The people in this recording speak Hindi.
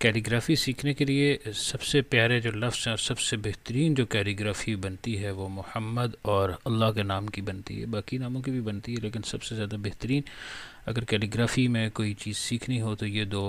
कैलीग्राफी सीखने के लिए सबसे प्यारे जो लफ्ज़ हैं और सबसे बेहतरीन जो कैलीग्राफी बनती है वो मोहम्मद और अल्लाह के नाम की बनती है बाकी नामों की भी बनती है लेकिन सबसे ज़्यादा बेहतरीन अगर कैलीग्राफी में कोई चीज़ सीखनी हो तो ये दो